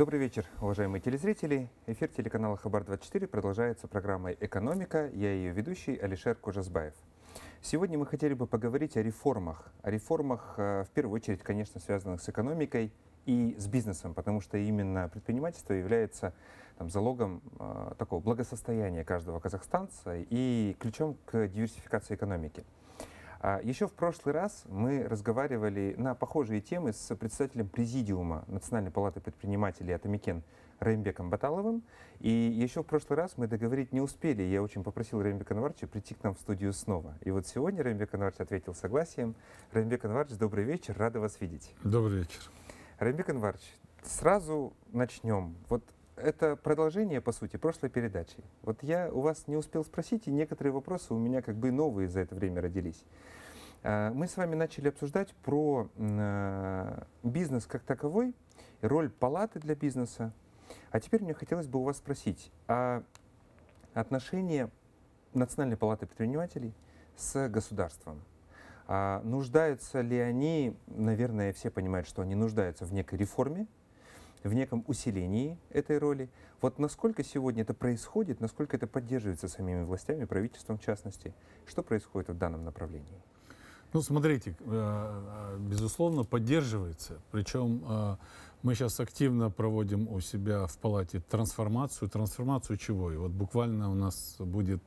Добрый вечер, уважаемые телезрители. Эфир телеканала «Хабар-24» продолжается программой «Экономика». Я ее ведущий Алишер Кужазбаев. Сегодня мы хотели бы поговорить о реформах. О реформах, э, в первую очередь, конечно, связанных с экономикой и с бизнесом, потому что именно предпринимательство является там, залогом э, такого благосостояния каждого казахстанца и ключом к диверсификации экономики. А еще в прошлый раз мы разговаривали на похожие темы с председателем Президиума Национальной палаты предпринимателей Атамикен Раймбеком Баталовым. И еще в прошлый раз мы договорить не успели. Я очень попросил Раймбека Анварча прийти к нам в студию снова. И вот сегодня Раймбек Анварч ответил согласием. Раймбек Анварч, добрый вечер, рада вас видеть. Добрый вечер. Раймбек Анварч, сразу начнем. Вот это продолжение, по сути, прошлой передачи. Вот я у вас не успел спросить, и некоторые вопросы у меня как бы новые за это время родились. А, мы с вами начали обсуждать про а, бизнес как таковой, роль палаты для бизнеса. А теперь мне хотелось бы у вас спросить, а отношение Национальной палаты предпринимателей с государством? А нуждаются ли они, наверное, все понимают, что они нуждаются в некой реформе, в неком усилении этой роли. Вот насколько сегодня это происходит, насколько это поддерживается самими властями, правительством в частности, что происходит в данном направлении? Ну, смотрите, э, э, безусловно, поддерживается. Причем э, мы сейчас активно проводим у себя в палате трансформацию. Трансформацию чего? И вот буквально у нас будет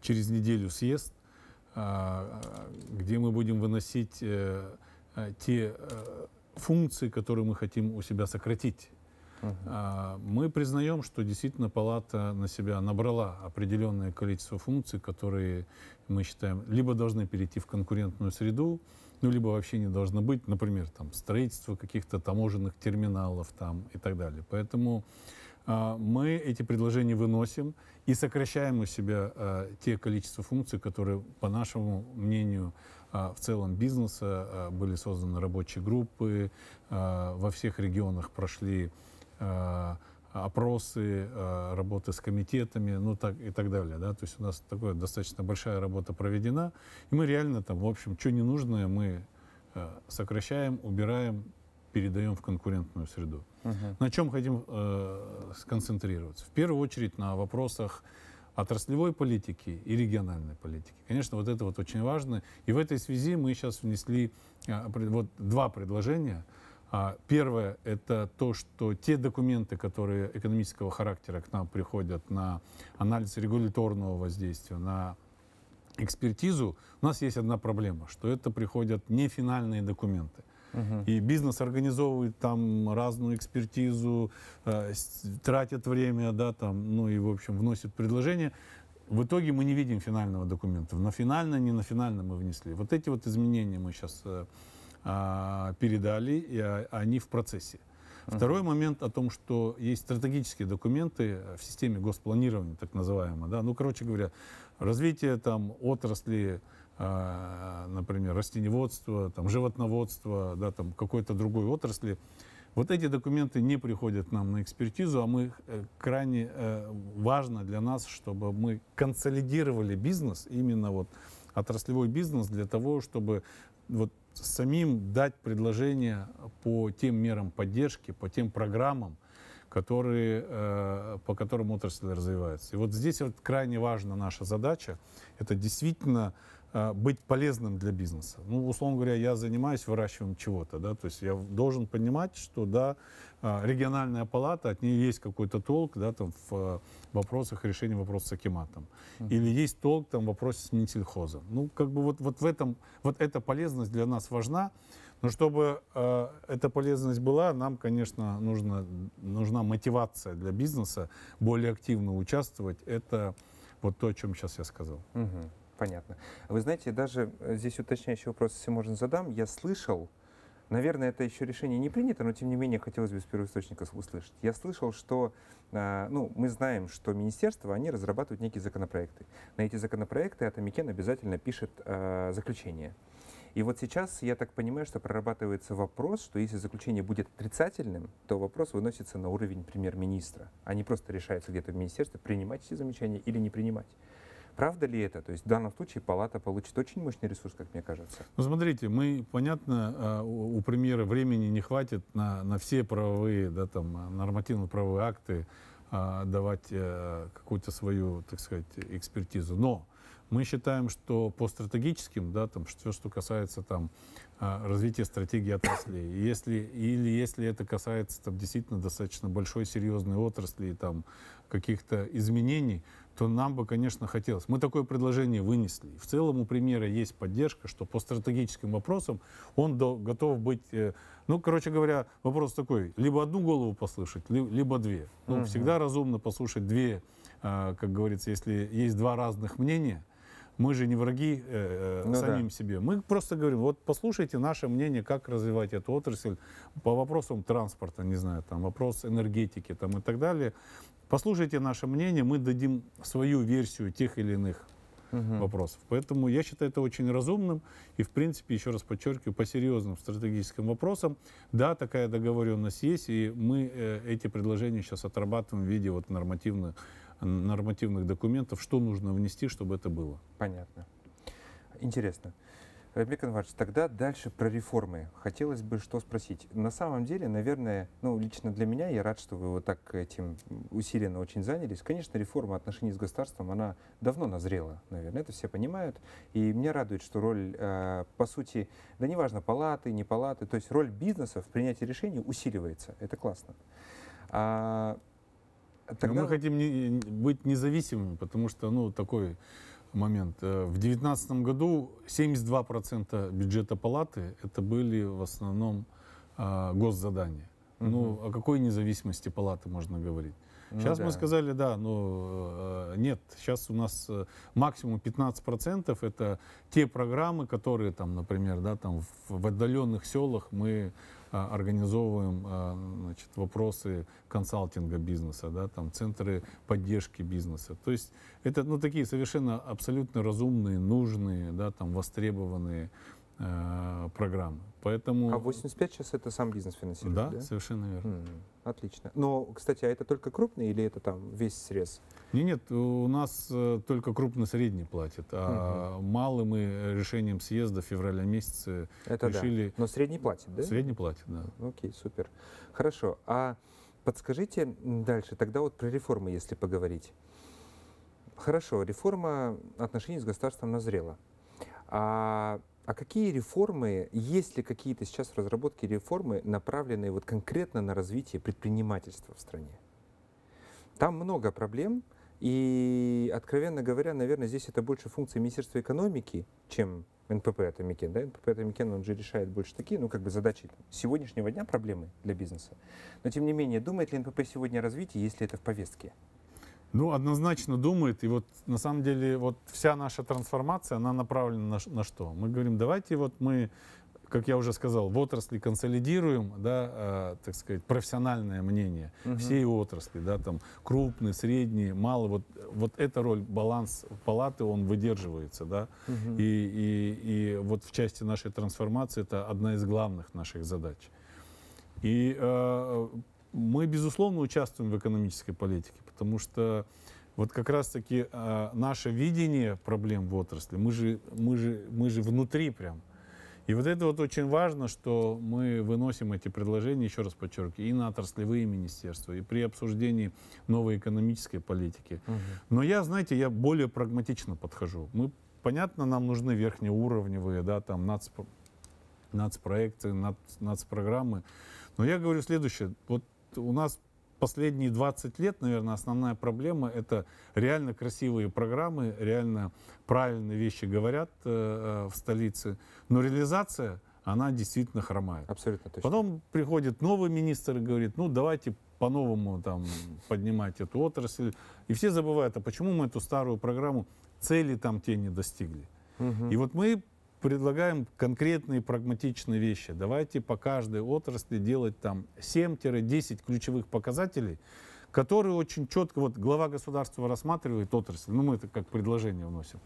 через неделю съезд, где мы будем выносить те функции, которые мы хотим у себя сократить. Uh-huh. Мы признаем, что действительно палата на себя набрала определенное количество функций, которые мы считаем либо должны перейти в конкурентную среду, ну либо вообще не должно быть, например, там строительство каких-то таможенных терминалов там и так далее. Поэтому э, мы эти предложения выносим и сокращаем у себя э, те количество функций, которые, по нашему мнению, а, в целом бизнеса. А, были созданы рабочие группы, а, во всех регионах прошли опросы, работы с комитетами, ну так и так далее, да, то есть у нас такая достаточно большая работа проведена, и мы реально там, в общем, что не нужное мы сокращаем, убираем, передаем в конкурентную среду. Угу. На чем хотим э, сконцентрироваться? В первую очередь на вопросах отраслевой политики и региональной политики. Конечно, вот это вот очень важно. И в этой связи мы сейчас внесли а, вот два предложения. А, первое – это то, что те документы, которые экономического характера к нам приходят на анализ регуляторного воздействия, на экспертизу, у нас есть одна проблема, что это приходят не финальные документы. И бизнес организовывает там разную экспертизу, э, тратит время, да, там, ну и, в общем, вносит предложение. В итоге мы не видим финального документа. На финальное не на финальное мы внесли. Вот эти вот изменения мы сейчас э, а, передали, и а, они в процессе. Второй uh -huh. момент о том, что есть стратегические документы в системе госпланирования, так называемое. Да? Ну, короче говоря, развитие там отрасли, а, например, растеневодства, там, животноводство, да, там, какой-то другой отрасли. Вот эти документы не приходят нам на экспертизу, а мы э, крайне э, важно для нас, чтобы мы консолидировали бизнес, именно вот отраслевой бизнес, для того, чтобы вот самим дать предложение по тем мерам поддержки, по тем программам, которые, э, по которым отрасль развивается. И вот здесь вот крайне важна наша задача. Это действительно а, быть полезным для бизнеса. Ну, условно говоря, я занимаюсь выращиванием чего-то, да, то есть я должен понимать, что, да, а, региональная палата, от нее есть какой-то толк, да, там, в а, вопросах решения вопроса с Акиматом. Uh-huh. Или есть толк, там, в вопросе с Минсельхозом. Ну, как бы вот, вот в этом, вот эта полезность для нас важна, но чтобы э, эта полезность была, нам, конечно, нужно, нужна мотивация для бизнеса более активно участвовать. Это вот то, о чем сейчас я сказал. Угу. Понятно. Вы знаете, даже э, здесь уточняющий вопрос, если можно, задам. Я слышал, Наверное, это еще решение не принято, но тем не менее хотелось бы с первоисточника услышать. Я слышал, что а, ну, мы знаем, что министерства, они разрабатывают некие законопроекты. На эти законопроекты Атамикен обязательно пишет э, заключение. И вот сейчас, я так понимаю, что прорабатывается вопрос, что если заключение будет отрицательным, то вопрос выносится на уровень премьер-министра, а не просто решается где-то в министерстве, принимать эти замечания или не принимать. Правда ли это? То есть в данном случае палата получит очень мощный ресурс, как мне кажется. Ну, смотрите, мы, понятно, э, у премьера времени не хватит на, на все правовые, да, там, э, нормативно-правовые акты э, давать какую-то свою, так сказать, экспертизу. Но мы считаем, что по стратегическим, да, там, все, что касается там, развития стратегии отрасли, если, или если это касается там, действительно достаточно большой, серьезной отрасли и там, каких-то изменений, то нам бы, конечно, хотелось. Мы такое предложение вынесли. В целом у премьера есть поддержка, что по стратегическим вопросам он до, готов быть... Э, ну, короче говоря, вопрос такой. Либо одну голову послушать, ли, либо две. Ну, угу. всегда разумно послушать две, а, как говорится, если есть два разных мнения, мы же не враги э, э ну, самим да. себе. Мы просто говорим, вот послушайте наше мнение, как развивать эту отрасль по вопросам транспорта, не знаю, там, вопрос энергетики там, и так далее. Послушайте наше мнение, мы дадим свою версию тех или иных угу. вопросов. Поэтому я считаю это очень разумным и, в принципе, еще раз подчеркиваю, по серьезным стратегическим вопросам. Да, такая договоренность есть, и мы э, эти предложения сейчас отрабатываем в виде вот нормативных нормативных документов, что нужно внести, чтобы это было. Понятно. Интересно. Рабекан Иванович, тогда дальше про реформы. Хотелось бы что спросить. На самом деле, наверное, ну, лично для меня, я рад, что вы вот так этим усиленно очень занялись. Конечно, реформа отношений с государством, она давно назрела, наверное, это все понимают. И меня радует, что роль, э, по сути, да неважно, палаты, не палаты, то есть роль бизнеса в принятии решений усиливается. Это классно. А Тогда... мы хотим не, быть независимыми, потому что, ну, такой момент. Э, в 2019 году 72% бюджета палаты это были в основном а, госзадания. Угу. Ну, о какой независимости палаты можно говорить? Ну, сейчас да. мы сказали, да, но ну, э, нет, сейчас у нас э, максимум 15% это те программы, которые там, например, да, там в, в отдаленных селах мы а, организовываем а, значит, вопросы консалтинга бизнеса, да, там центры поддержки бизнеса. То есть это ну, такие совершенно абсолютно разумные, нужные, да, там востребованные э, программы. Поэтому... А 85 сейчас это сам бизнес финансирует, да? да? совершенно верно. Mm, отлично. Но, кстати, а это только крупный или это там весь срез? Нет, нет, у нас э, только крупно-средний платит, а угу. Mm -hmm. мало мы решением съезда в феврале месяце это решили... Да. Но средний платит, да? Средний платит, да. Окей, супер. Хорошо. А подскажите дальше тогда вот про реформы, если поговорить. Хорошо, реформа отношений с государством назрела. А а какие реформы, есть ли какие-то сейчас разработки реформы, направленные вот конкретно на развитие предпринимательства в стране? Там много проблем, и, откровенно говоря, наверное, здесь это больше функция Министерства экономики, чем НПП Атамикен. Да? НПП Атамикен, он же решает больше такие, ну, как бы задачи сегодняшнего дня, проблемы для бизнеса. Но, тем не менее, думает ли НПП сегодня о развитии, если это в повестке? Ну, однозначно думает. И вот на самом деле вот вся наша трансформация, она направлена на, на что? Мы говорим, давайте вот мы, как я уже сказал, в отрасли консолидируем, да, э, так сказать, профессиональное мнение угу. всей отрасли, да, там крупный, средний, малый. Вот, вот эта роль, баланс палаты, он выдерживается, да. Угу. И, и, и вот в части нашей трансформации это одна из главных наших задач. И э, мы, безусловно, участвуем в экономической политике, потому что вот как раз-таки э, наше видение проблем в отрасли, мы же, мы, же, мы же внутри прям. И вот это вот очень важно, что мы выносим эти предложения, еще раз подчеркиваю, и на отраслевые министерства, и при обсуждении новой экономической политики. Угу. Но я, знаете, я более прагматично подхожу. Мы, понятно, нам нужны верхнеуровневые, да, там, нацп... нацпроекты, нац... нацпрограммы. Но я говорю следующее. Вот у нас последние 20 лет, наверное, основная проблема — это реально красивые программы, реально правильные вещи говорят э, э, в столице, но реализация, она действительно хромает. Абсолютно точно. Потом приходит новый министр и говорит, ну, давайте по-новому там поднимать эту отрасль. И все забывают, а почему мы эту старую программу, цели там те не достигли. Угу. И вот мы предлагаем конкретные прагматичные вещи. Давайте по каждой отрасли делать там 7-10 ключевых показателей, которые очень четко, вот глава государства рассматривает отрасль, ну мы это как предложение вносим.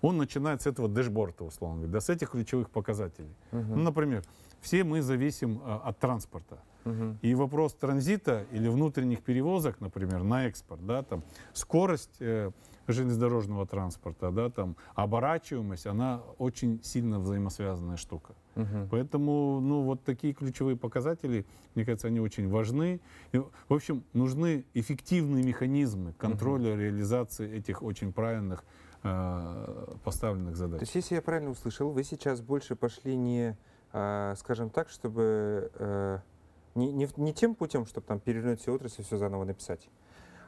Он начинает с этого дэшборда, условно говоря, да, с этих ключевых показателей. Угу. Ну, например, все мы зависим э, от транспорта. Угу. И вопрос транзита или внутренних перевозок, например, на экспорт, да, там, скорость э, железнодорожного транспорта, да, там, оборачиваемость, она очень сильно взаимосвязанная штука. Угу. Поэтому, ну, вот такие ключевые показатели, мне кажется, они очень важны. И, в общем, нужны эффективные механизмы контроля угу. реализации этих очень правильных э, поставленных задач. То есть, если я правильно услышал, вы сейчас больше пошли не а, скажем так, чтобы э, не, не, не тем путем, чтобы там перевернуть все отрасли и все заново написать,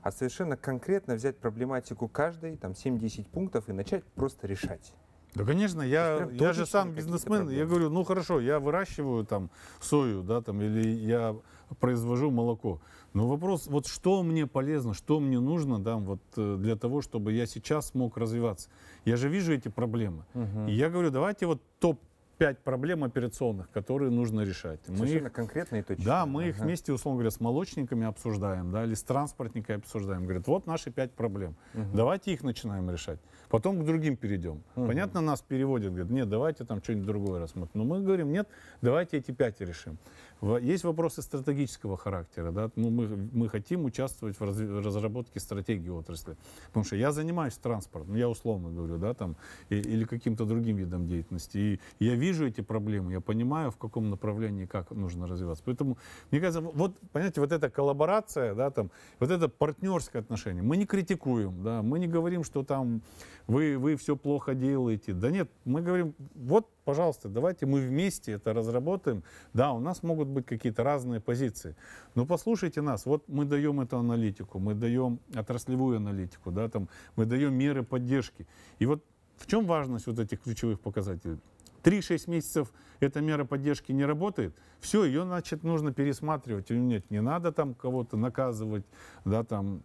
а совершенно конкретно взять проблематику каждой, там 7-10 пунктов и начать просто решать. Да, конечно, я, я же сам бизнесмен, я говорю, ну хорошо, я выращиваю там сою, да, там, или я произвожу молоко. Но вопрос, вот что мне полезно, что мне нужно, да, вот э, для того, чтобы я сейчас мог развиваться. Я же вижу эти проблемы. Угу. И я говорю, давайте вот топ пять проблем операционных, которые нужно решать. мы Совершенно их, конкретно и точно. Да, мы ага. их вместе, условно говоря, с молочниками обсуждаем, да, или с транспортниками обсуждаем. Говорят, вот наши пять проблем, угу. давайте их начинаем решать. Потом к другим перейдем. Угу. Понятно, нас переводят, говорят, нет, давайте там что-нибудь другое рассмотрим. Но мы говорим, нет, давайте эти пять решим. Есть вопросы стратегического характера. Да? Ну, мы, мы хотим участвовать в раз, разработке стратегии отрасли. Потому что я занимаюсь транспортом, я условно говорю, да, там, и, или каким-то другим видом деятельности. И я вижу эти проблемы, я понимаю, в каком направлении как нужно развиваться. Поэтому, мне кажется, вот, понимаете, вот эта коллаборация, да, там, вот это партнерское отношение. Мы не критикуем, да, мы не говорим, что там вы, вы все плохо делаете. Да нет, мы говорим, вот пожалуйста, давайте мы вместе это разработаем. Да, у нас могут быть какие-то разные позиции, но послушайте нас. Вот мы даем эту аналитику, мы даем отраслевую аналитику, да, там, мы даем меры поддержки. И вот в чем важность вот этих ключевых показателей? 3-6 месяцев эта мера поддержки не работает, все, ее, значит, нужно пересматривать нет. Не надо там кого-то наказывать, да, там,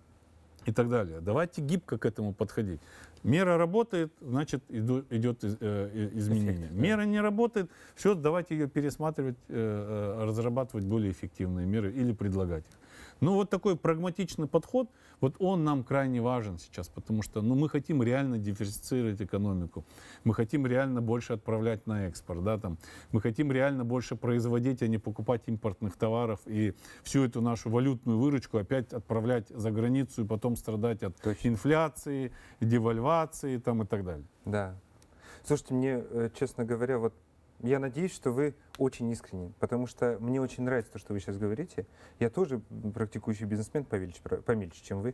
и так далее. Давайте гибко к этому подходить. Мера работает, значит, иду, идет из, э, изменение. Эффект, да. Мера не работает, все, давайте ее пересматривать, э, э, разрабатывать более эффективные меры или предлагать их. Ну, вот такой прагматичный подход, вот он нам крайне важен сейчас, потому что ну, мы хотим реально диверсифицировать экономику, мы хотим реально больше отправлять на экспорт, да, там, мы хотим реально больше производить, а не покупать импортных товаров и всю эту нашу валютную выручку опять отправлять за границу и потом страдать от Точно. инфляции, девальвации там, и так далее. Да. Слушайте, мне, э, честно говоря, вот я надеюсь, что вы очень искренен, потому что мне очень нравится то, что вы сейчас говорите. Я тоже практикующий бизнесмен помельче, помельче, чем вы.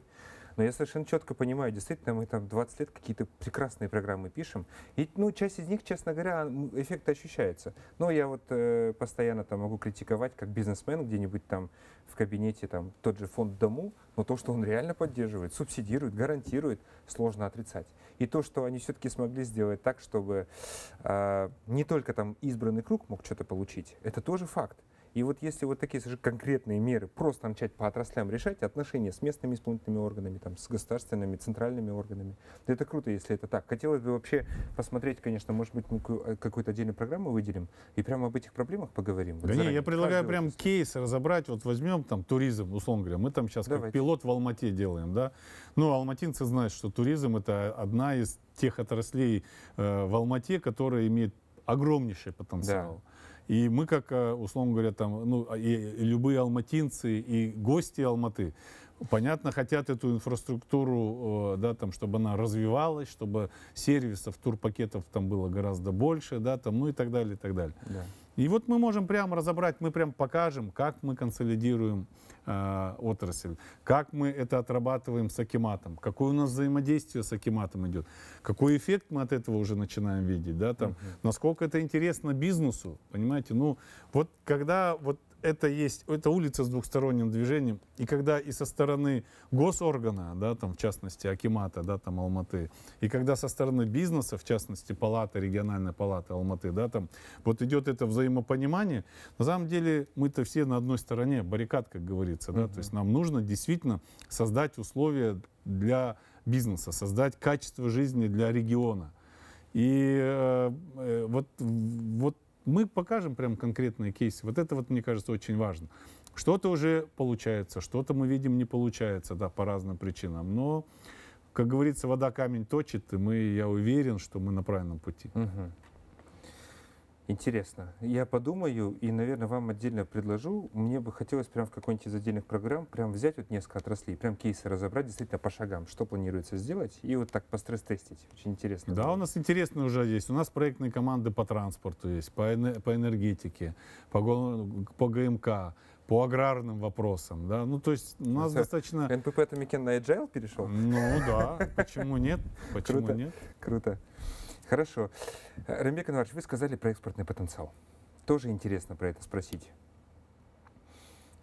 Но я совершенно четко понимаю, действительно, мы там 20 лет какие-то прекрасные программы пишем. И, ну, часть из них, честно говоря, эффект ощущается. Но я вот э, постоянно там могу критиковать, как бизнесмен где-нибудь там в кабинете, там, тот же фонд Дому, но то, что он реально поддерживает, субсидирует, гарантирует, сложно отрицать. И то, что они все-таки смогли сделать так, чтобы э, не только там избранный круг мог что-то получить, получить. Это тоже факт. И вот если вот такие же конкретные меры просто начать по отраслям решать, отношения с местными исполнительными органами, там, с государственными, центральными органами, да это круто, если это так. Хотелось бы вообще посмотреть, конечно, может быть, мы какую-то отдельную программу выделим и прямо об этих проблемах поговорим. Да вот не, я предлагаю Каждый прям кейс разобрать, вот возьмем там туризм, условно говоря, мы там сейчас Давайте. как пилот в Алмате делаем, да? Ну, алматинцы знают, что туризм это одна из тех отраслей э, в Алмате, которая имеет огромнейший потенциал. Да. И мы, как, э, условно говоря, там, ну, а, и, любые алматинцы, и гости Алматы, понятно, хотят эту инфраструктуру, э, да, там, чтобы она развивалась, чтобы сервисов, турпакетов там было гораздо больше, да, там, ну и так далее, и так далее. Да. И вот мы можем прямо разобрать, мы прямо покажем, как мы консолидируем э, отрасль, как мы это отрабатываем с Акиматом, какое у нас взаимодействие с Акиматом идет, какой эффект мы от этого уже начинаем видеть, да, там, uh -huh. насколько это интересно бизнесу, понимаете, ну, вот когда вот это есть, это улица с двухсторонним движением, и когда и со стороны госоргана, да, там, в частности, Акимата, да, там, Алматы, и когда со стороны бизнеса, в частности, палаты, региональной Палаты Алматы, да, там, вот идет это взаимопонимание, на самом деле мы-то все на одной стороне, баррикад, как говорится, да, угу. то есть нам нужно действительно создать условия для бизнеса, создать качество жизни для региона. И э, э вот, вот мы покажем прям конкретные кейсы. Вот это вот, мне кажется, очень важно. Что-то уже получается, что-то мы видим не получается, да, по разным причинам. Но, как говорится, вода камень точит, и мы, я уверен, что мы на правильном пути. Угу. Интересно. Я подумаю и, наверное, вам отдельно предложу. Мне бы хотелось прямо в какой-нибудь из отдельных программ прям взять вот несколько отраслей, прям кейсы разобрать действительно по шагам, что планируется сделать, и вот так по стресс-тестить. Очень интересно. Да, было. у нас интересно уже есть. У нас проектные команды по транспорту есть, по, эне по энергетике, по, по ГМК, по аграрным вопросам, да, ну то есть у нас ну, достаточно... НПП Томикен на Agile перешел? Ну да, почему нет, почему нет? Круто. Круто. Хорошо. Э, Рамбек Анварович, вы сказали про экспортный потенциал. Тоже интересно про это спросить.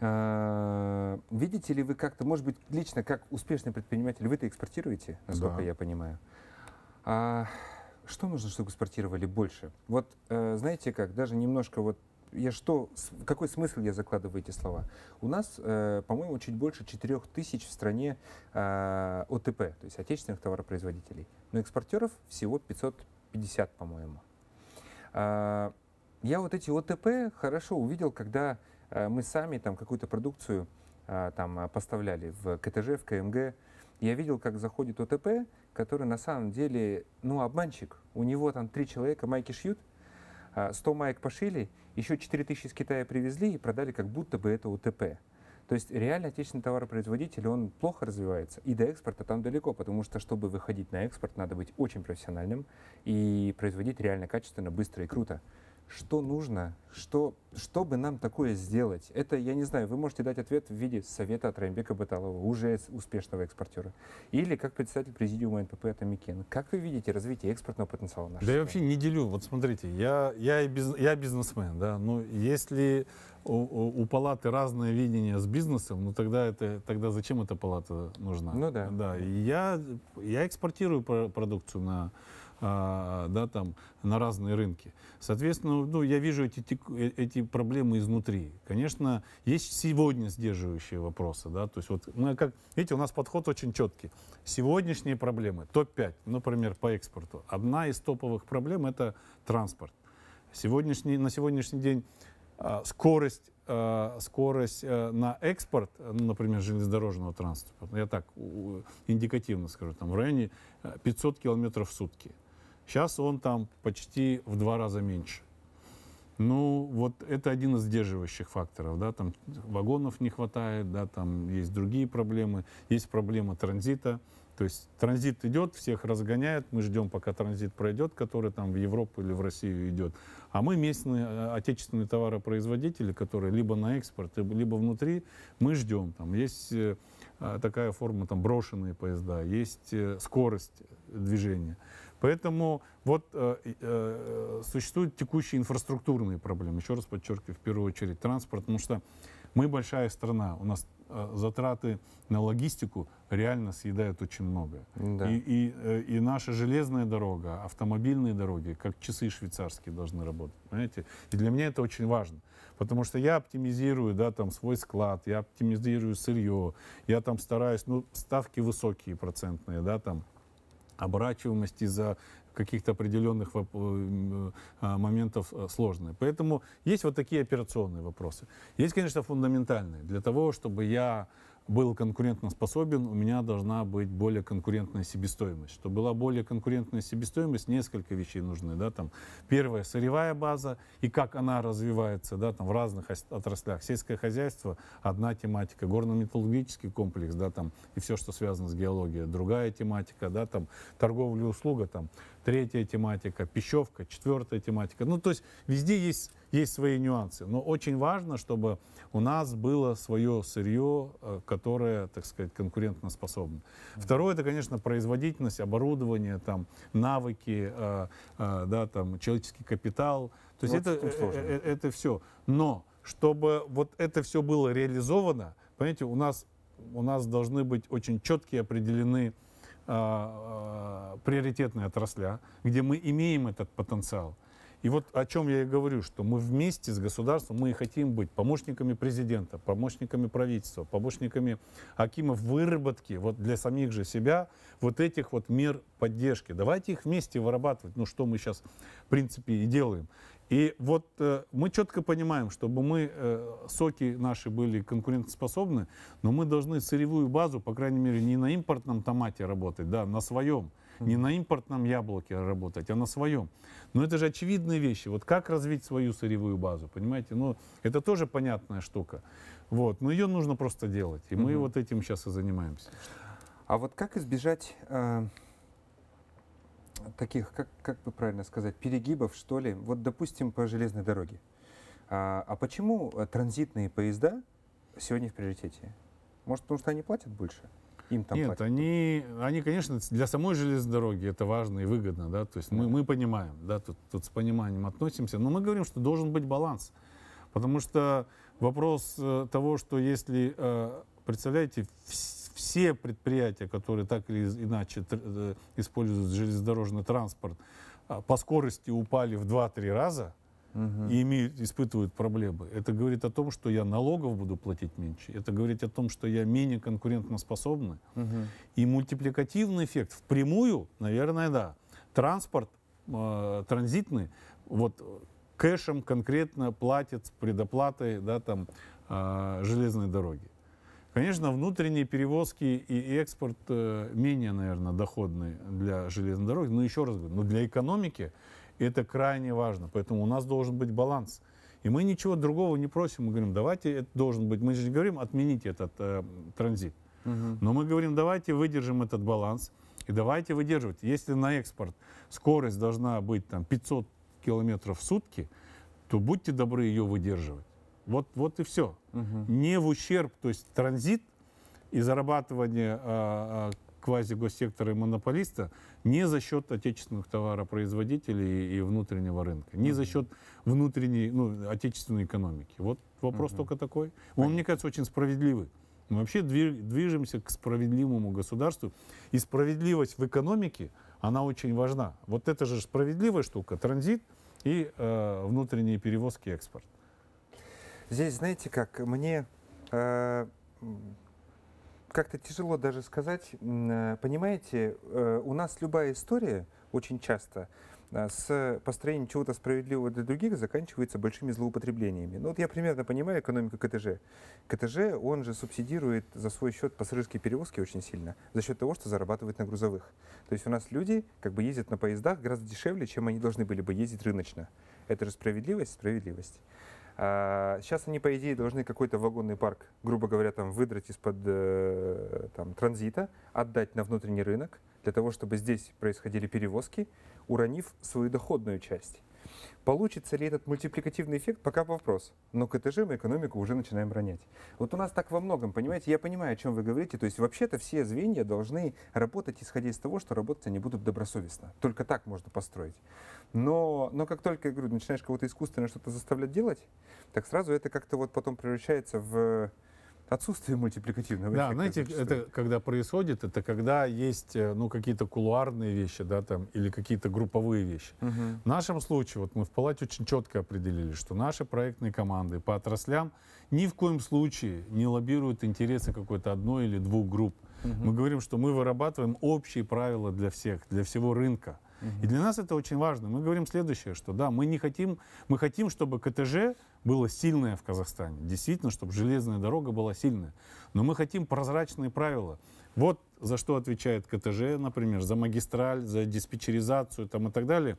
А, видите ли вы как-то, может быть, лично как успешный предприниматель, вы это экспортируете, насколько да. я понимаю. А что нужно, чтобы экспортировали больше? Вот э, знаете как, даже немножко вот я что, какой смысл я закладываю эти слова? У нас, э, по-моему, чуть больше 4 тысяч в стране а, ОТП, то есть отечественных товаропроизводителей. Но экспортеров всего 500 50, по-моему. А, я вот эти ОТП хорошо увидел, когда а, мы сами там какую-то продукцию а, там поставляли в КТЖ, в КМГ. Эм я видел, как заходит ОТП, который на самом деле, ну, обманщик. У него там три человека майки шьют, 100 маек пошили, еще 4000 из Китая привезли и продали, как будто бы это ОТП. То есть реально отечественный товаропроизводитель, он плохо развивается. И до экспорта там далеко, потому что, чтобы выходить на экспорт, надо быть очень профессиональным и производить реально качественно, быстро и круто что нужно, что, что бы нам такое сделать? Это, я не знаю, вы можете дать ответ в виде совета от Раймбека Баталова, уже успешного экспортера, или как председатель президиума НПП Амикен. Как вы видите развитие экспортного потенциала нашей Да страны? я вообще не делю. Вот смотрите, я, я, и без, я бизнесмен, да, но ну, если у, у, у палаты разное видение с бизнесом, ну тогда, это, тогда зачем эта палата нужна? Ну да. Да, я, я экспортирую продукцию на а, да, там, на разные рынки. Соответственно, ну, я вижу эти, э, эти проблемы изнутри. Конечно, есть сегодня сдерживающие вопросы. Да? То есть вот мы ну, как, видите, у нас подход очень четкий. Сегодняшние проблемы, топ-5, например, по экспорту. Одна из топовых проблем – это транспорт. Сегодняшний, на сегодняшний день а, скорость а, скорость э, на экспорт, например, железнодорожного транспорта, я так индикативно скажу, там в районе 500 э, километров в сутки. Сейчас он там почти в два раза меньше. Ну, вот это один из сдерживающих факторов, да, там вагонов не хватает, да, там есть другие проблемы, есть проблема транзита, то есть транзит идет, всех разгоняет, мы ждем, пока транзит пройдет, который там в Европу или в Россию идет, а мы местные э, отечественные товаропроизводители, которые либо на экспорт, э, либо внутри, мы ждем, там есть э, такая форма, там брошенные поезда, есть скорость движения. Поэтому вот э, э, существуют текущие инфраструктурные проблемы. Еще раз подчеркиваю, в первую очередь транспорт, потому что мы большая страна, у нас э, затраты на логистику реально съедают очень много. Да. И, и, э, и наша железная дорога, автомобильные дороги, как часы швейцарские должны работать, понимаете? И для меня это очень важно. Потому что я оптимизирую, да, там, свой склад, я оптимизирую сырье, я там стараюсь, ну, ставки высокие процентные, да, там, оборачиваемость из-за каких-то определенных э, э, а, моментов э, сложные. Поэтому есть вот такие операционные вопросы. Есть, конечно, фундаментальные. Для того, чтобы я был конкурентоспособен, у меня должна быть более конкурентная себестоимость. Чтобы была более конкурентная себестоимость, несколько вещей нужны. Да, там, первая сырьевая база и как она развивается да, там, в разных отраслях. Сельское хозяйство – одна тематика, горно-металлургический комплекс да, там, и все, что связано с геологией – другая тематика, да, там, торговля и услуга – там, третья тематика, пищевка, четвертая тематика. Ну, то есть везде есть, есть свои нюансы. Но очень важно, чтобы у нас было свое сырье, э, которое, так сказать, конкурентоспособно. Второе, это, конечно, производительность, оборудование, там, навыки, э, э, да, там, человеческий капитал. То есть ну, это, это, это все. Но чтобы вот это все было реализовано, понимаете, у нас, у нас должны быть очень четкие определенные э, а, а, приоритетные отрасли, а, где мы имеем этот потенциал. И вот о чем я и говорю, что мы вместе с государством, мы и хотим быть помощниками президента, помощниками правительства, помощниками Акима в выработке вот для самих же себя вот этих вот мер поддержки. Давайте их вместе вырабатывать, ну что мы сейчас в принципе и делаем. И вот э, мы четко понимаем, чтобы мы, э, соки наши были конкурентоспособны, но мы должны сырьевую базу, по крайней мере, не на импортном томате работать, да, на своем. Не на импортном яблоке работать, а на своем. Но это же очевидные вещи. Вот как развить свою сырьевую базу, понимаете? Ну, это тоже понятная штука. Вот, но ее нужно просто делать. И мы угу. вот этим сейчас и занимаемся. А вот как избежать э, таких, как, как бы правильно сказать, перегибов, что ли. Вот, допустим, по железной дороге. А, а почему э, транзитные поезда сегодня в приоритете? Может, потому что они платят больше? Им там Нет, платят. они, они, конечно, для самой железной дороги это важно и выгодно, да, то есть да. мы, мы понимаем, да, тут, тут с пониманием относимся, но мы говорим, что должен быть баланс, потому что вопрос э, того, что если, э, представляете, все предприятия, которые так или иначе э, используют железнодорожный транспорт, а, по скорости упали в 2-3 раза угу. и имеют, испытывают проблемы. Это говорит о том, что я налогов буду платить меньше. Это говорит о том, что я менее конкурентоспособный. Угу. И мультипликативный эффект впрямую, наверное, да. Транспорт э, транзитный, вот э, кэшем конкретно платит с предоплатой да, там, э, железной дороги. Конечно, внутренние перевозки и экспорт э, менее, наверное, доходны для железной дороги. Но еще раз говорю, но для экономики это крайне важно. Поэтому у нас должен быть баланс. И мы ничего другого не просим. Мы говорим, давайте, это должен быть. Мы же не говорим, отмените этот э, транзит. Угу. Но мы говорим, давайте выдержим этот баланс. И давайте выдерживать. Если на экспорт скорость должна быть там, 500 километров в сутки, то будьте добры ее выдерживать. Вот, вот и все. Угу. Не в ущерб, то есть транзит и зарабатывание а, а квази-госсектора и монополиста не за счет отечественных товаропроизводителей и внутреннего рынка, не за счет внутренней, ну, отечественной экономики. Вот вопрос угу. только такой. Он, Понятно. мне кажется, очень справедливый. Мы вообще движемся к справедливому государству. И справедливость в экономике, она очень важна. Вот это же справедливая штука, транзит и э, внутренние перевозки, экспорт. Здесь, знаете, как мне э, как-то тяжело даже сказать, э, понимаете, э, у нас любая история очень часто э, с построением чего-то справедливого для других заканчивается большими злоупотреблениями. Ну вот я примерно понимаю экономику КТЖ. КТЖ, он же субсидирует за свой счет пассажирские перевозки очень сильно, за счет того, что зарабатывает на грузовых. То есть у нас люди как бы ездят на поездах гораздо дешевле, чем они должны были бы ездить рыночно. Это же справедливость, справедливость. Сейчас а, они, по идее, должны какой-то вагонный парк, грубо говоря, там выдрать из-под э, там, транзита, отдать на внутренний рынок, для того, чтобы здесь происходили перевозки, уронив свою доходную часть. Получится ли этот мультипликативный эффект, пока вопрос. Но КТЖ мы экономику уже начинаем ронять. Вот у нас так во многом, понимаете, я понимаю, о чем вы говорите. То есть вообще-то все звенья должны работать, исходя из того, что работать они будут добросовестно. Только так можно построить. Но, но как только, я говорю, начинаешь кого-то искусственно что-то заставлять делать, так сразу это как-то вот потом превращается в отсутствие мультипликативного эффекта. да, эффекта. знаете, зачастую. это когда происходит, это когда есть э, ну, какие-то кулуарные вещи, да, там, или какие-то групповые вещи. Угу. В нашем случае, вот мы в палате очень четко определили, что наши проектные команды по отраслям ни в коем случае не лоббируют интересы какой-то одной или двух групп. Угу. Мы говорим, что мы вырабатываем общие правила для всех, для всего рынка. И для нас это очень важно. Мы говорим следующее, что да, мы не хотим, мы хотим, чтобы КТЖ было сильное в Казахстане. Действительно, чтобы железная дорога была сильная. Но мы хотим прозрачные правила. Вот за что отвечает КТЖ, например, за магистраль, за диспетчеризацию там, и так далее.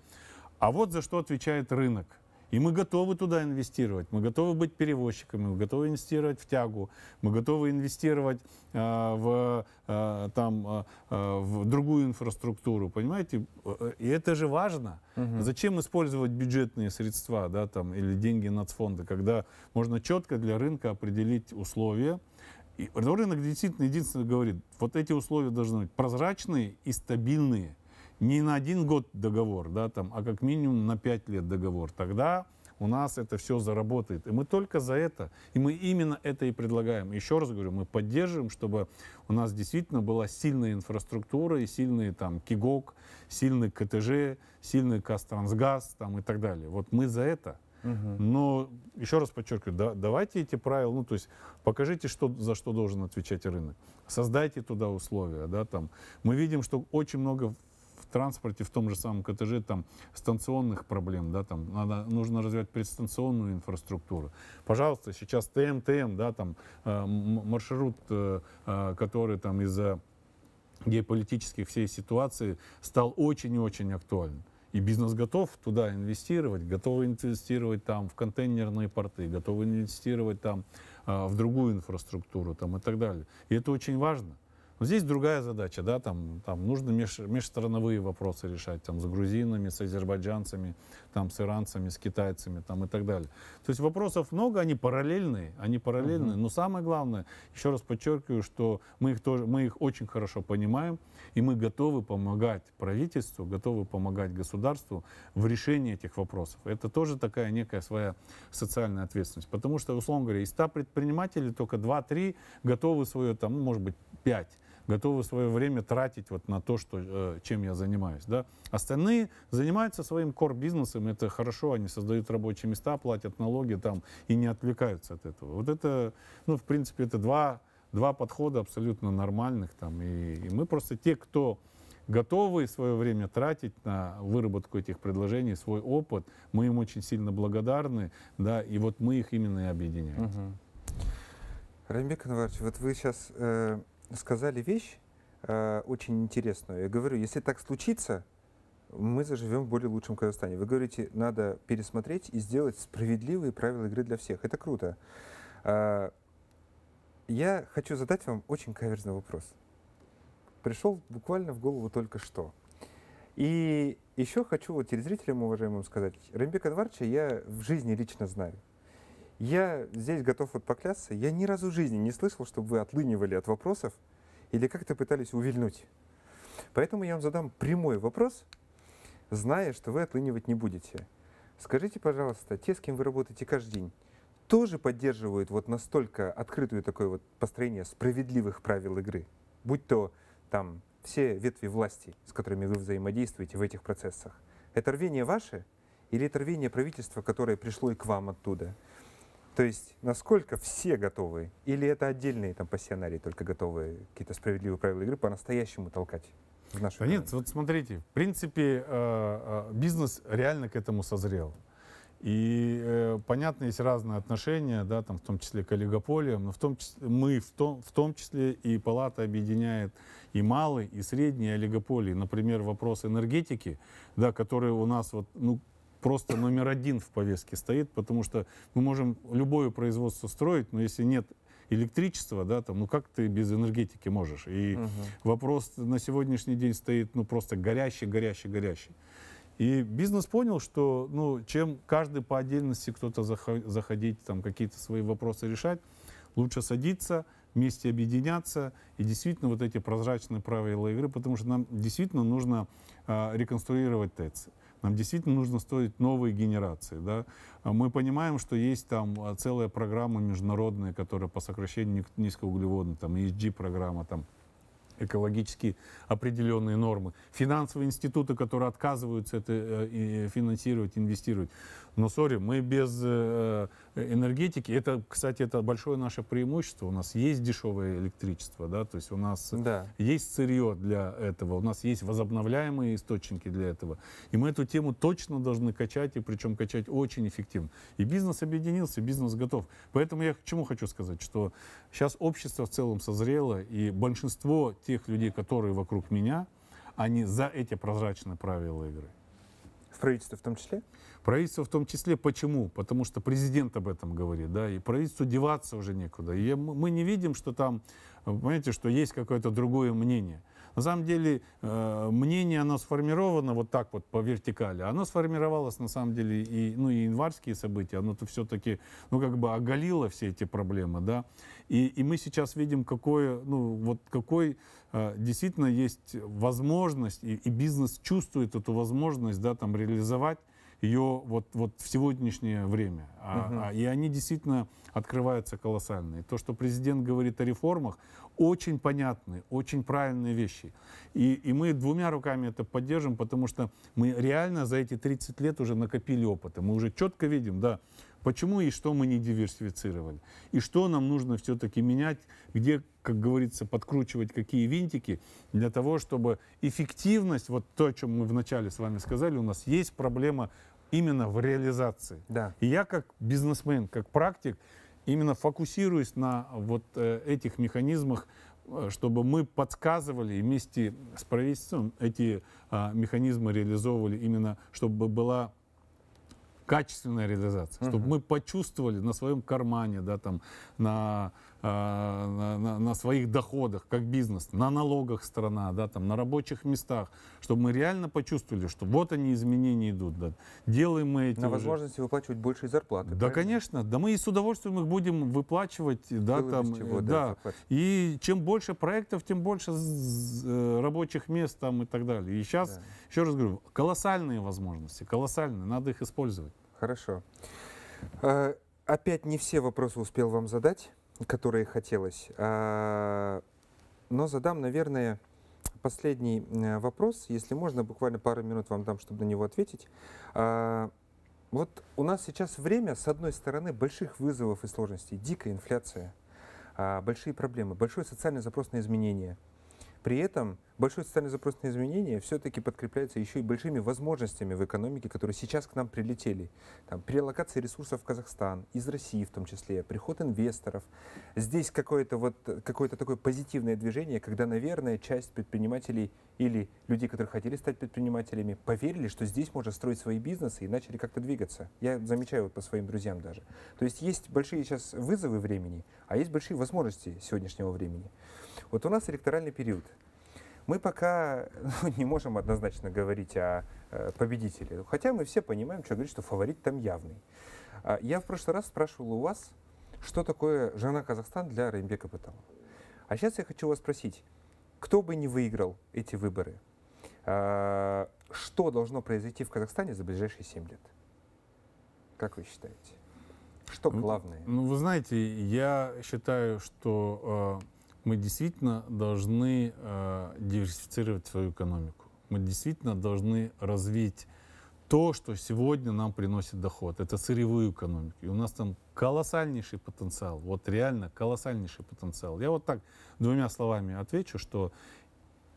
А вот за что отвечает рынок – и мы готовы туда инвестировать, мы готовы быть перевозчиками, мы готовы инвестировать в тягу, мы готовы инвестировать э, в, э, там, э, э в другую инфраструктуру, понимаете? Э, и это же важно. Угу. Зачем использовать бюджетные средства да, там, или деньги нацфонда, когда можно четко для рынка определить условия, и рынок действительно единственное говорит, вот эти условия должны быть прозрачные и стабильные не на один год договор, да, там, а как минимум на пять лет договор. Тогда у нас это все заработает. И мы только за это, и мы именно это и предлагаем. Еще раз говорю, мы поддерживаем, чтобы у нас действительно была сильная инфраструктура и сильный там КИГОК, сильный КТЖ, сильный Кастрансгаз там, и так далее. Вот мы за это. Но, еще раз подчеркиваю, да, давайте эти правила, ну, то есть покажите, что, за что должен отвечать рынок. Создайте туда условия, да, там. Мы видим, что очень много транспорте, в том же самом КТЖ, там, станционных проблем, да, там, надо, нужно развивать предстанционную инфраструктуру. Пожалуйста, сейчас ТМТМ, да, там, э, маршрут, э, э, который там из-за геополитических всей ситуации стал очень и очень актуальным. И бизнес готов туда инвестировать, готов инвестировать там в контейнерные порты, готов инвестировать там э, в другую инфраструктуру там, и так далее. И это очень важно. Но ну, здесь другая задача, да, там, там нужно меж, межстороновые вопросы решать, там, с грузинами, с азербайджанцами, там, с иранцами, с китайцами, там, и так далее. То есть вопросов много, они параллельные, они параллельные, угу. но самое главное, еще раз подчеркиваю, что мы их, тоже, мы их очень хорошо понимаем, и мы готовы помогать правительству, готовы помогать государству в решении этих вопросов. Это тоже такая некая своя социальная ответственность, потому что, условно говоря, из 100 предпринимателей только 2-3 готовы свое, там, ну, может быть, 5 готовы свое время тратить вот на то, что, э, чем я занимаюсь. Да? Остальные занимаются своим кор-бизнесом, это хорошо, они создают рабочие места, платят налоги там и не отвлекаются от этого. Вот это, ну, в принципе, это два, два подхода абсолютно нормальных. Там, и, и мы просто те, кто готовы свое время тратить на выработку этих предложений, свой опыт. Мы им очень сильно благодарны, да, и вот мы их именно и объединяем. Угу. Рамбек Анварович, вот вы сейчас э, сказали вещь э, очень интересную. Я говорю, если так случится, мы заживем в более лучшем Казахстане. Вы говорите, надо пересмотреть и сделать справедливые правила игры для всех. Это круто. Э, я хочу задать вам очень каверзный вопрос. Пришел буквально в голову только что. И еще хочу вот телезрителям уважаемым сказать, Рамбек Анварча я в жизни лично знаю. Я здесь готов вот поклясться, я ни разу в жизни не слышал, чтобы вы отлынивали от вопросов или как-то пытались увильнуть. Поэтому я вам задам прямой вопрос, зная, что вы отлынивать не будете. Скажите, пожалуйста, те, с кем вы работаете каждый день, тоже поддерживают вот настолько открытую такое вот построение справедливых правил игры? Будь то там все ветви власти, с которыми вы взаимодействуете в этих процессах. Это рвение ваше или это рвение правительства, которое пришло и к вам оттуда? То есть насколько все готовы, или это отдельные там пассионарии только готовы какие-то справедливые правила игры по-настоящему толкать? В нашу да нет, вот смотрите, в принципе, э, э, бизнес реально к этому созрел. И э, понятно, есть разные отношения, да, там, в том числе к олигополиям, но в том числе, мы в том, в том числе и палата объединяет и малые, и средние олигополии. Например, вопрос энергетики, да, который у нас вот, ну, просто номер один в повестке стоит, потому что мы можем любое производство строить, но если нет электричества, да, там, ну как ты без энергетики можешь? И угу. вопрос на сегодняшний день стоит, ну просто горящий, горящий, горящий. И бизнес понял, что, ну, чем каждый по отдельности кто-то заходить, там, какие-то свои вопросы решать, лучше садиться, вместе объединяться и действительно вот эти прозрачные правила игры, потому что нам действительно нужно э, реконструировать ТЭЦ. Угу. Нам действительно нужно строить новые генерации. Да? А мы понимаем, что есть там а, целая программа международная, которая по сокращению низкоуглеводной, там ESG-программа, там экологически определенные нормы, финансовые институты, которые отказываются это э, э, финансировать, инвестировать. Но, сори, мы без э, э, энергетики. Это, кстати, это большое наше преимущество. У нас есть дешевое электричество, да, то есть у нас да. есть сырье для этого, у нас есть возобновляемые источники для этого. И мы эту тему точно должны качать, и причем качать очень эффективно. И бизнес объединился, бизнес готов. Поэтому я к чему хочу сказать, что сейчас общество в целом созрело, и большинство тех людей, которые вокруг меня, они за эти прозрачные правила игры. Правительство в том числе? Правительство в том числе. Почему? Потому что президент об этом говорит, да, и правительству деваться уже некуда. И мы не видим, что там, э, понимаете, что есть какое-то другое мнение. На самом деле э, мнение, оно сформировано вот так вот по вертикали. Оно сформировалось на самом деле и, ну, и январские события, оно-то все-таки, ну, как бы оголило все эти проблемы, да. И, и мы сейчас видим, какое, ну, вот какой э, действительно есть возможность, и, и бизнес чувствует эту возможность, да, там, реализовать ее вот, вот в сегодняшнее время. А, угу. а, и они действительно открываются колоссальные. То, что президент говорит о реформах, очень понятные, очень правильные вещи. И, и мы двумя руками это поддержим, потому что мы реально за эти 30 лет уже накопили опыта. Мы уже четко видим, да, Почему и что мы не диверсифицировали? И что нам нужно все-таки менять, где, как говорится, подкручивать какие винтики, для того, чтобы эффективность, вот то, о чем мы вначале с вами сказали, у нас есть проблема именно в реализации. Да. И я как бизнесмен, как практик, именно фокусируюсь на вот э, этих механизмах, э, чтобы мы подсказывали вместе с правительством эти а, механизмы реализовывали именно, чтобы была качественная реализация, угу. чтобы мы почувствовали на своем кармане, да, там, на а, на, на, на своих доходах, как бизнес, на налогах страна, да, там, на рабочих местах, чтобы мы реально почувствовали, что вот они изменения идут, да, делаем мы эти На уже. возможности выплачивать большие зарплаты. Да, правильно? конечно, да мы и с удовольствием их будем выплачивать, да, там, чего, да, да и чем больше проектов, тем больше э, рабочих мест там и так далее. И сейчас, да. еще раз говорю, колоссальные возможности, колоссальные, надо их использовать. Хорошо. Э, опять не все вопросы успел вам задать которые хотелось. А, но задам, наверное, последний э, вопрос, если можно, буквально пару минут вам дам, чтобы на него ответить. А, вот у нас сейчас время, с одной стороны, больших вызовов и сложностей, дикая инфляция, а, большие проблемы, большой социальный запрос на изменения – при этом большой социальный запрос на изменения все-таки подкрепляется еще и большими возможностями в экономике, которые сейчас к нам прилетели. Там, перелокация ресурсов в Казахстан, из России в том числе, приход инвесторов. Здесь какое-то вот, какое такое позитивное движение, когда, наверное, часть предпринимателей или людей, которые хотели стать предпринимателями, поверили, что здесь можно строить свои бизнесы и начали как-то двигаться. Я замечаю вот по своим друзьям даже. То есть есть большие сейчас вызовы времени, а есть большие возможности сегодняшнего времени. Вот у нас электоральный период. Мы пока ну, не можем однозначно говорить о э, победителе, хотя мы все понимаем, что говорит, что фаворит там явный. А, я в прошлый раз спрашивал у вас, что такое «Жена Казахстан» для Реймбека Патала. А сейчас я хочу вас спросить, кто бы не выиграл эти выборы, а, что должно произойти в Казахстане за ближайшие 7 лет? Как вы считаете? Что ну, главное? Ну, вы знаете, я считаю, что э, мы действительно должны э, диверсифицировать свою экономику. Мы действительно должны развить то, что сегодня нам приносит доход. Это сырьевые экономики. И у нас там колоссальнейший потенциал. Вот реально колоссальнейший потенциал. Я вот так двумя словами отвечу, что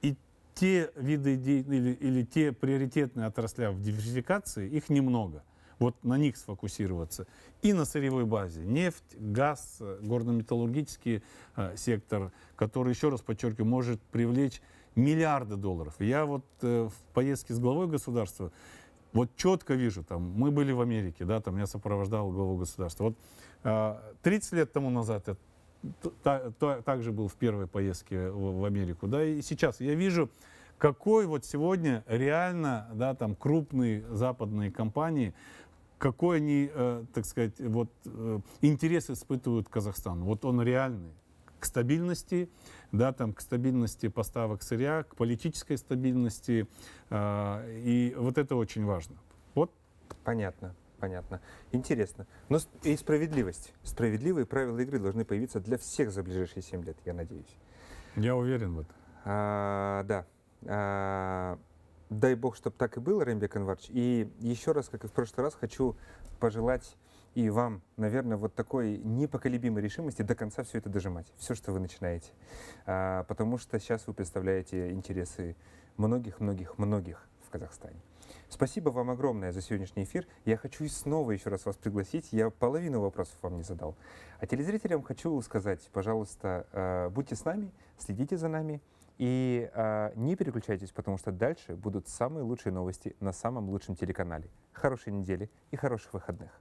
и те виды или, или те приоритетные отрасли в диверсификации, их немного. Вот на них сфокусироваться. И на сырьевой базе. Нефть, газ, горно-металлургический э, сектор, который, еще раз подчеркиваю, может привлечь миллиарды долларов. Я вот э, в поездке с главой государства вот четко вижу, там, мы были в Америке, да, там, я сопровождал главу государства. Вот э, а, 30 лет тому назад я также был в первой поездке в, Америку, да, и сейчас я вижу, какой вот сегодня реально, да, там, крупные западные компании, какой они, э, так сказать, вот э, интерес испытывают Казахстан. Вот он реальный к стабильности, да, там, к стабильности поставок сырья, к политической стабильности. Э, и вот это очень важно. Вот. Понятно. Понятно. Интересно. Но и справедливость. Справедливые правила игры должны появиться для всех за ближайшие 7 лет, я надеюсь. Я уверен в этом. А, да. А, дай бог, чтобы так и было, Рембек Анварч. И еще раз, как и в прошлый раз, хочу пожелать и вам, наверное, вот такой непоколебимой решимости до конца все это дожимать, все, что вы начинаете. А, потому что сейчас вы представляете интересы многих-многих-многих в Казахстане. Спасибо вам огромное за сегодняшний эфир. Я хочу снова еще раз вас пригласить. Я половину вопросов вам не задал. А телезрителям хочу сказать, пожалуйста, э, будьте с нами, следите за нами и э, не переключайтесь, потому что дальше будут самые лучшие новости на самом лучшем телеканале. Хорошей недели и хороших выходных.